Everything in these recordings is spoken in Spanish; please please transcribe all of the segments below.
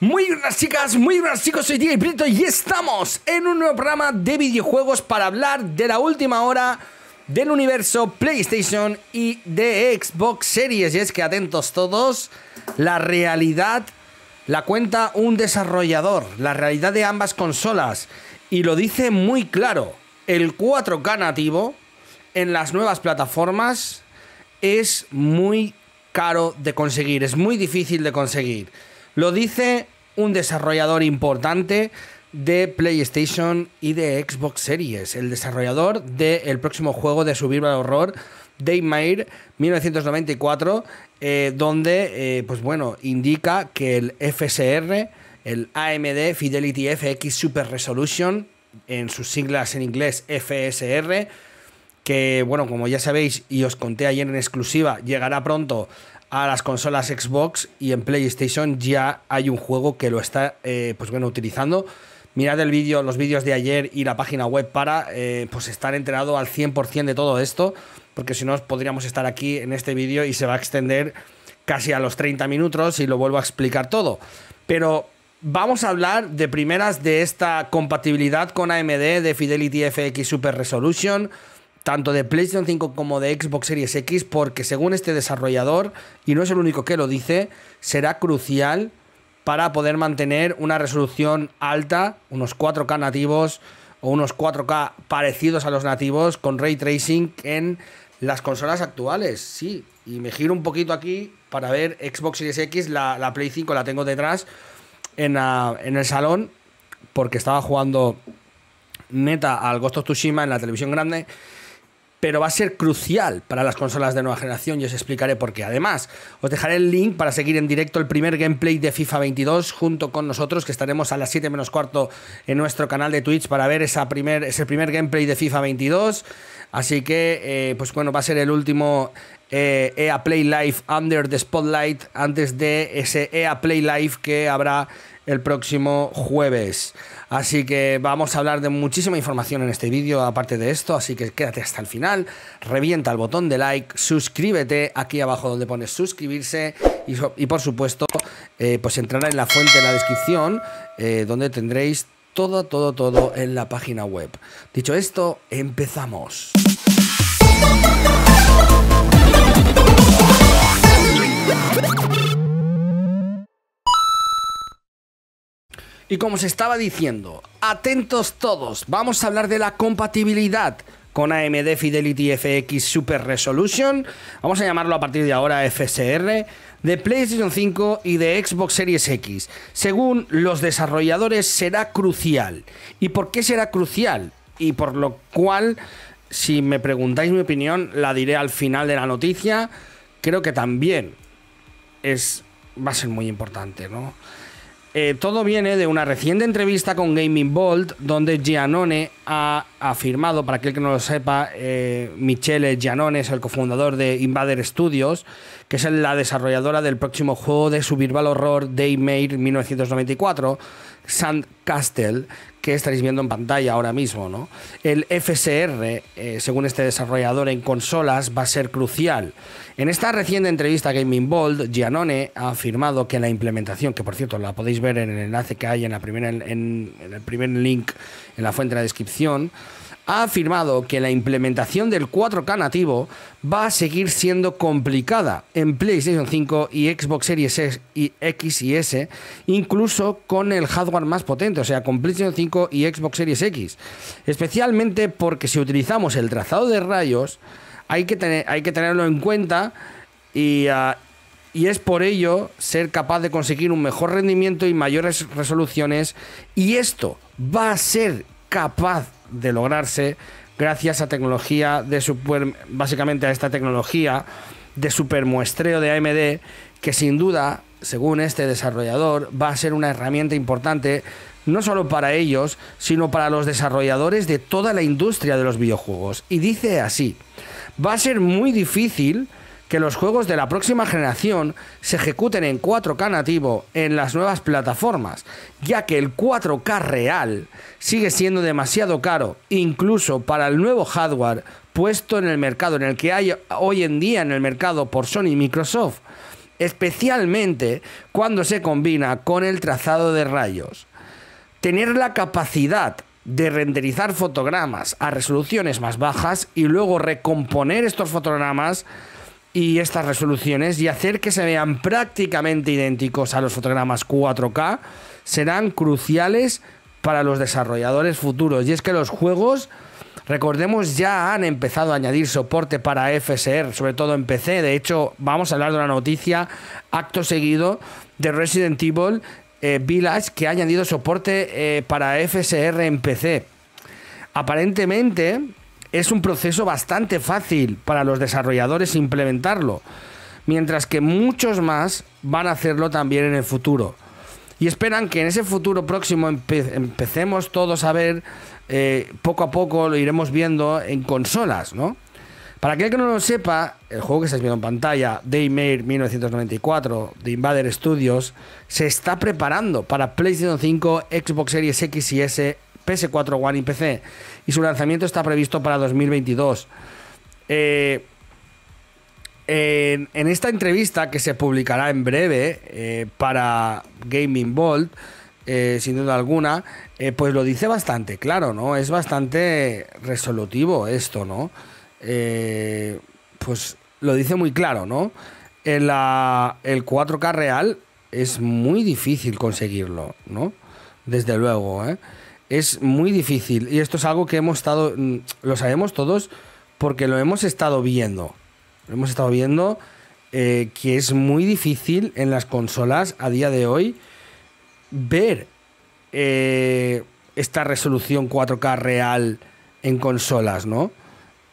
Muy buenas chicas, muy buenas chicos, soy Diego Prieto y estamos en un nuevo programa de videojuegos para hablar de la última hora del universo PlayStation y de Xbox Series. Y es que atentos todos, la realidad la cuenta un desarrollador, la realidad de ambas consolas. Y lo dice muy claro, el 4K nativo en las nuevas plataformas es muy caro de conseguir, es muy difícil de conseguir. Lo dice un desarrollador importante de PlayStation y de Xbox Series, el desarrollador del próximo juego de subir al horror, Daymare 1994, eh, donde, eh, pues bueno, indica que el FSR, el AMD Fidelity FX Super Resolution, en sus siglas en inglés FSR, que bueno, como ya sabéis y os conté ayer en exclusiva, llegará pronto a las consolas Xbox y en PlayStation ya hay un juego que lo está eh, pues bueno, utilizando. Mirad el vídeo, los vídeos de ayer y la página web para eh, pues estar enterado al 100% de todo esto, porque si no podríamos estar aquí en este vídeo y se va a extender casi a los 30 minutos y lo vuelvo a explicar todo. Pero vamos a hablar de primeras de esta compatibilidad con AMD de Fidelity FX Super Resolution tanto de PlayStation 5 como de Xbox Series X, porque según este desarrollador, y no es el único que lo dice, será crucial para poder mantener una resolución alta, unos 4K nativos o unos 4K parecidos a los nativos con ray tracing en las consolas actuales, sí. Y me giro un poquito aquí para ver Xbox Series X, la, la Play 5 la tengo detrás en, en el salón porque estaba jugando neta al Ghost of Tsushima en la televisión grande pero va a ser crucial para las consolas de nueva generación y os explicaré por qué. Además, os dejaré el link para seguir en directo el primer gameplay de FIFA 22 junto con nosotros, que estaremos a las 7 menos cuarto en nuestro canal de Twitch para ver esa primer, ese primer gameplay de FIFA 22. Así que, eh, pues bueno, va a ser el último EA eh, e Play Live Under the Spotlight antes de ese EA Play Live que habrá el próximo jueves. Así que vamos a hablar de muchísima información en este vídeo, aparte de esto, así que quédate hasta el final, revienta el botón de like, suscríbete aquí abajo donde pones suscribirse y, por supuesto, eh, pues entrará en la fuente en la descripción, eh, donde tendréis todo, todo, todo en la página web. Dicho esto, empezamos. Y como se estaba diciendo, atentos todos, vamos a hablar de la compatibilidad con AMD Fidelity FX Super Resolution, vamos a llamarlo a partir de ahora FSR, de PlayStation 5 y de Xbox Series X. Según los desarrolladores será crucial. ¿Y por qué será crucial? Y por lo cual, si me preguntáis mi opinión, la diré al final de la noticia, creo que también es, va a ser muy importante, ¿no? Eh, todo viene de una reciente entrevista con Gaming Vault donde Giannone ha afirmado, para aquel que no lo sepa, eh, Michele Giannone es el cofundador de Invader Studios, que es la desarrolladora del próximo juego de Survival Horror Daymare 1994, Sand Castle, que estaréis viendo en pantalla ahora mismo. ¿no? El FSR, eh, según este desarrollador en consolas, va a ser crucial. En esta reciente entrevista a Gaming Bold, Gianone ha afirmado que la implementación, que por cierto la podéis ver en el enlace que hay en, la primera, en el primer link en la fuente de la descripción, ha afirmado que la implementación del 4K nativo va a seguir siendo complicada en PlayStation 5 y Xbox Series X y S, incluso con el hardware más potente, o sea, con PlayStation 5 y Xbox Series X. Especialmente porque si utilizamos el trazado de rayos, hay que, tener, hay que tenerlo en cuenta y, ah, y es por ello ser capaz de conseguir un mejor rendimiento y mayores resoluciones. Y esto va a ser capaz de lograrse gracias a tecnología de básicamente a esta tecnología de supermuestreo de AMD que sin duda, según este desarrollador, va a ser una herramienta importante no solo para ellos, sino para los desarrolladores de toda la industria de los videojuegos. Y dice así, va a ser muy difícil que los juegos de la próxima generación se ejecuten en 4K nativo en las nuevas plataformas, ya que el 4K real sigue siendo demasiado caro, incluso para el nuevo hardware puesto en el mercado, en el que hay hoy en día en el mercado por Sony y Microsoft, especialmente cuando se combina con el trazado de rayos. Tener la capacidad de renderizar fotogramas a resoluciones más bajas y luego recomponer estos fotogramas y estas resoluciones y hacer que se vean prácticamente idénticos a los fotogramas 4K serán cruciales para los desarrolladores futuros. Y es que los juegos, recordemos, ya han empezado a añadir soporte para FSR, sobre todo en PC. De hecho, vamos a hablar de una noticia acto seguido de Resident Evil eh, Village que ha añadido soporte eh, para FSR en PC. Aparentemente, es un proceso bastante fácil para los desarrolladores implementarlo, mientras que muchos más van a hacerlo también en el futuro. Y esperan que en ese futuro próximo empecemos todos a ver, eh, poco a poco lo iremos viendo en consolas, ¿no? Para aquel que no lo sepa, el juego que estáis viendo en pantalla, Daymare 1994 de Invader Studios, se está preparando para PlayStation 5, Xbox Series X y S, PS4 One y PC y su lanzamiento está previsto para 2022. Eh, en, esta entrevista que se publicará en breve eh, para Gaming Vault eh, sin duda alguna, pues lo dice bastante claro, ¿no? Es bastante resolutivo esto, ¿no? pues lo dice muy claro, ¿no? En el 4K real es muy difícil conseguirlo, ¿no? Desde luego, ¿eh? es muy difícil. Y esto es algo que hemos estado, mm, lo sabemos todos, porque lo hemos estado viendo. Lo hemos estado viendo eh, que es muy difícil en las consolas a día de hoy ver eh, esta resolución 4K real en consolas, ¿no?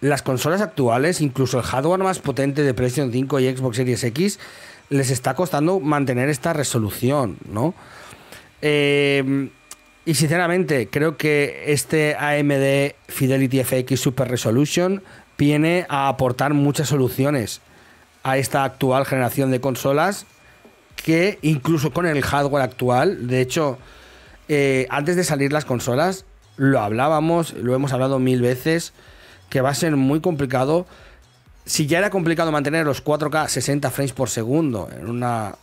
Las consolas actuales, incluso el hardware más potente de PlayStation 5 y Xbox Series X, les está costando mantener esta resolución, ¿no? Eh, y sinceramente, creo que este AMD Fidelity FX Super Resolution viene a aportar muchas soluciones a esta actual generación de consolas que incluso con el hardware actual, de hecho, eh, antes de salir las consolas, lo hablábamos, lo hemos hablado mil veces, que va a ser muy complicado. Si ya era complicado mantener los 4K 60 frames por segundo en una,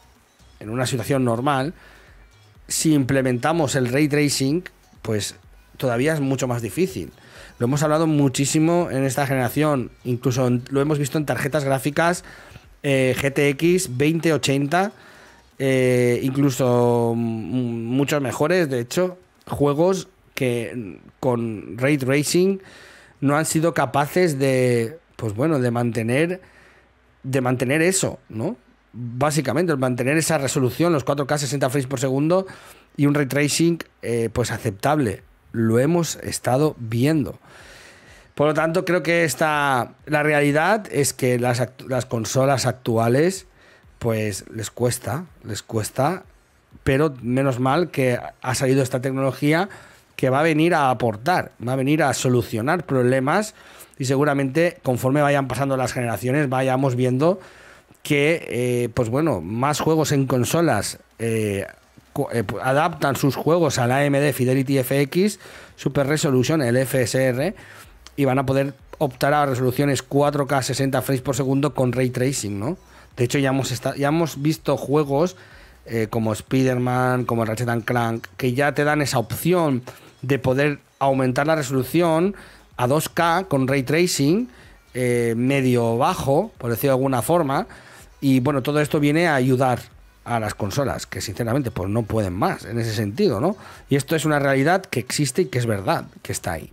en una situación normal, si implementamos el ray tracing, pues todavía es mucho más difícil. Lo hemos hablado muchísimo en esta generación, incluso lo hemos visto en tarjetas gráficas eh, GTX 2080, eh, incluso muchos mejores, de hecho, juegos que con ray tracing no han sido capaces de, pues bueno, de mantener, de mantener eso, ¿no? básicamente, mantener esa resolución, los 4K 60 frames por segundo y un ray tracing eh, pues aceptable. Lo hemos estado viendo. Por lo tanto, creo que esta, la realidad es que las, las consolas actuales pues les cuesta, les cuesta, pero menos mal que ha salido esta tecnología que va a venir a aportar, va a venir a solucionar problemas y seguramente conforme vayan pasando las generaciones vayamos viendo que, eh, pues bueno, más juegos en consolas eh, eh, adaptan sus juegos a la AMD Fidelity FX, Super Resolution, el FSR, y van a poder optar a resoluciones 4K 60 frames por segundo con ray tracing, ¿no? De hecho, ya hemos, ya hemos visto juegos como Spider-Man, como Ratchet Clank, que ya te dan esa opción de poder aumentar la resolución a 2K con ray tracing eh, medio bajo, por decirlo de alguna forma, y bueno, todo esto viene a ayudar a las consolas, que sinceramente pues no pueden más en ese sentido, ¿no? Y esto es una realidad que existe y que es verdad, que está ahí.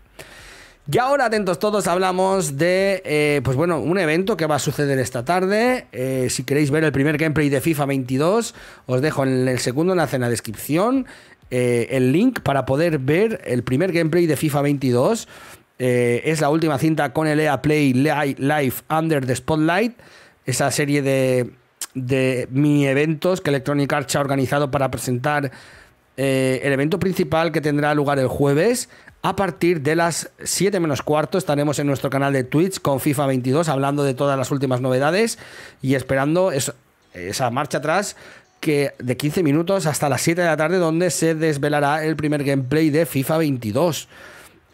Y ahora, atentos todos, hablamos de, eh, pues bueno, un evento que va a suceder esta tarde. Eh, si queréis ver el primer gameplay de FIFA 22, os dejo en el segundo enlace en la descripción eh, el link para poder ver el primer gameplay de FIFA 22. es la última cinta con el EA Play Live Under the Spotlight esa serie de, de mini eventos que Electronic Arts ha organizado para presentar eh, el evento principal que tendrá lugar el jueves. A partir de las 7 menos cuarto estaremos en nuestro canal de Twitch con FIFA 22 hablando de todas las últimas novedades y esperando esa marcha atrás que de 15 minutos hasta las 7 de la tarde donde se desvelará el primer gameplay de FIFA 22.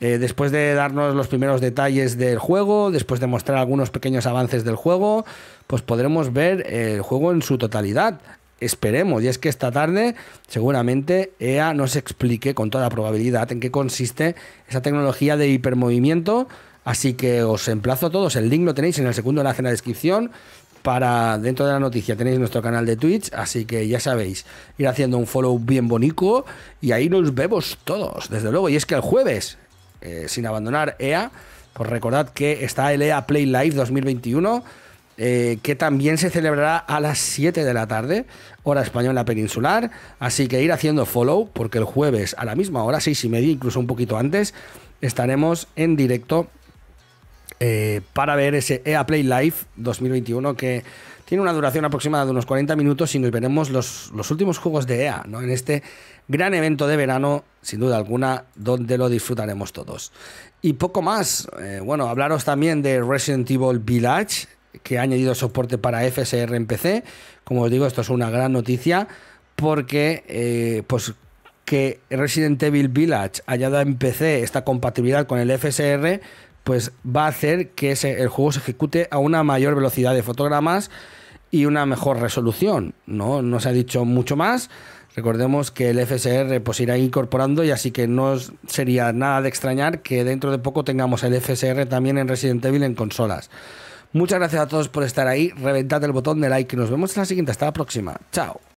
Eh, después de darnos los primeros detalles del juego, después de mostrar algunos pequeños avances del juego, pues podremos ver el juego en su totalidad. Esperemos, y es que esta tarde seguramente EA nos explique con toda probabilidad en qué consiste esa tecnología de hipermovimiento. Así que os emplazo a todos, el link lo tenéis en el segundo enlace en la descripción para dentro de la noticia tenéis nuestro canal de Twitch, así que ya sabéis, ir haciendo un follow bien bonito y ahí nos vemos todos, desde luego. Y es que el jueves eh, sin abandonar EA, pues recordad que está el EA Play Live 2021, eh, que también se celebrará a las 7 de la tarde, hora española peninsular. Así que ir haciendo follow, porque el jueves a la misma hora, 6 y media, incluso un poquito antes, estaremos en directo eh, para ver ese EA Play Live 2021 que tiene una duración aproximada de unos 40 minutos y nos veremos los, últimos juegos de EA ¿no? en este gran evento de verano, sin duda alguna, donde lo disfrutaremos todos. Y poco más, eh, bueno, hablaros también de Resident Evil Village, que ha añadido soporte para FSR en PC. Como os digo, esto es una gran noticia porque eh, pues que Resident Evil Village haya dado en PC esta compatibilidad con el FSR, pues va a hacer que el juego se ejecute a una mayor velocidad de fotogramas y una mejor resolución. No, no se ha dicho mucho más. Recordemos que el FSR pues irá incorporando y así que no sería nada de extrañar que dentro de poco tengamos el FSR también en Resident Evil en consolas. Muchas gracias a todos por estar ahí. Reventad el botón de like y nos vemos en la siguiente. Hasta la próxima. Chao.